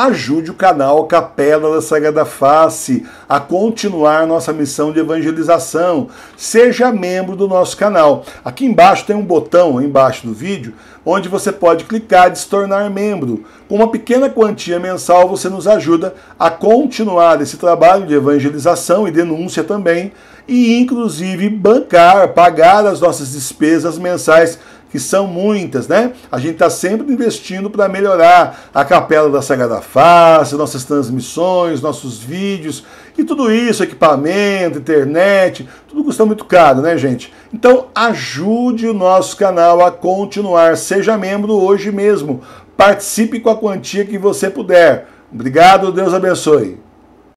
ajude o canal Capela da Sagrada Face a continuar nossa missão de evangelização. Seja membro do nosso canal. Aqui embaixo tem um botão, embaixo do vídeo, onde você pode clicar e se tornar membro. Com uma pequena quantia mensal, você nos ajuda a continuar esse trabalho de evangelização e denúncia também, e inclusive bancar, pagar as nossas despesas mensais que são muitas, né? A gente está sempre investindo para melhorar a capela da Sagrada Face, nossas transmissões, nossos vídeos e tudo isso, equipamento, internet, tudo custa muito caro, né, gente? Então ajude o nosso canal a continuar, seja membro hoje mesmo, participe com a quantia que você puder. Obrigado, Deus abençoe.